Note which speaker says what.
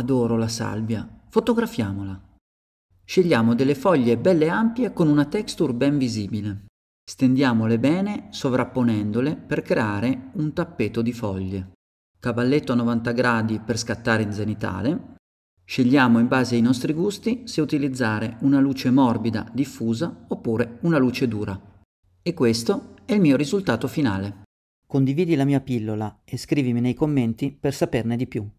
Speaker 1: Adoro la salvia. Fotografiamola. Scegliamo delle foglie belle ampie con una texture ben visibile. Stendiamole bene sovrapponendole per creare un tappeto di foglie. Cavalletto a 90 gradi per scattare in zenitale. Scegliamo in base ai nostri gusti se utilizzare una luce morbida diffusa oppure una luce dura. E questo è il mio risultato finale. Condividi la mia pillola e scrivimi nei commenti per saperne di più.